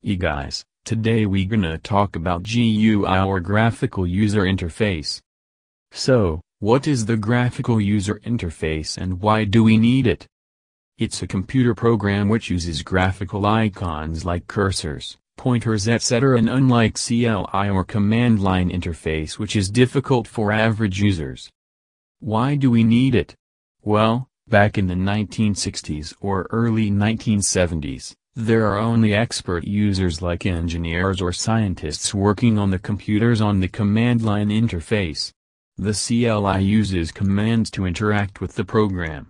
Hey guys, today we gonna talk about GUI or Graphical User Interface. So, what is the Graphical User Interface and why do we need it? It's a computer program which uses graphical icons like cursors, pointers etc. and unlike CLI or command line interface which is difficult for average users. Why do we need it? Well, back in the 1960s or early 1970s, there are only expert users like engineers or scientists working on the computers on the command line interface. The CLI uses commands to interact with the program.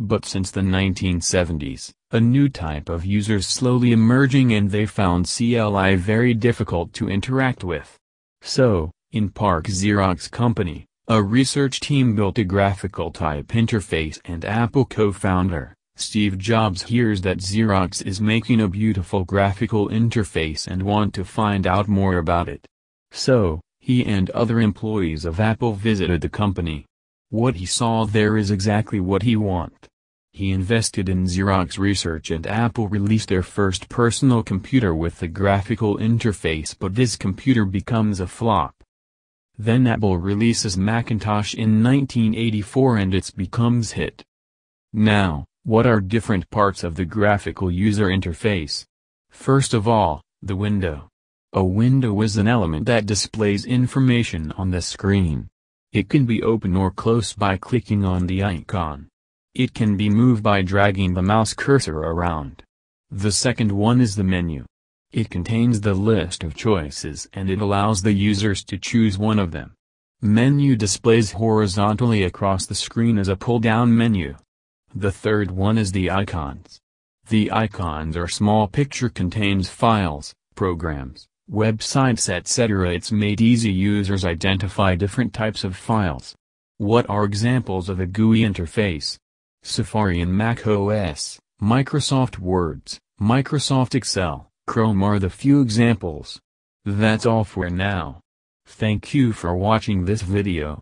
But since the 1970s, a new type of users slowly emerging and they found CLI very difficult to interact with. So, in Park Xerox Company, a research team built a graphical type interface and Apple co-founder, Steve Jobs hears that Xerox is making a beautiful graphical interface and want to find out more about it. So, he and other employees of Apple visited the company. What he saw there is exactly what he want. He invested in Xerox research and Apple released their first personal computer with the graphical interface but this computer becomes a flop. Then Apple releases Macintosh in 1984 and it becomes hit. Now, what are different parts of the graphical user interface? First of all, the window. A window is an element that displays information on the screen. It can be open or close by clicking on the icon. It can be moved by dragging the mouse cursor around. The second one is the menu. It contains the list of choices and it allows the users to choose one of them. Menu displays horizontally across the screen as a pull-down menu. The third one is the icons. The icons are small picture contains files, programs, websites etc. It's made easy users identify different types of files. What are examples of a GUI interface? Safari and Mac OS, Microsoft Words, Microsoft Excel, Chrome are the few examples. That's all for now. Thank you for watching this video.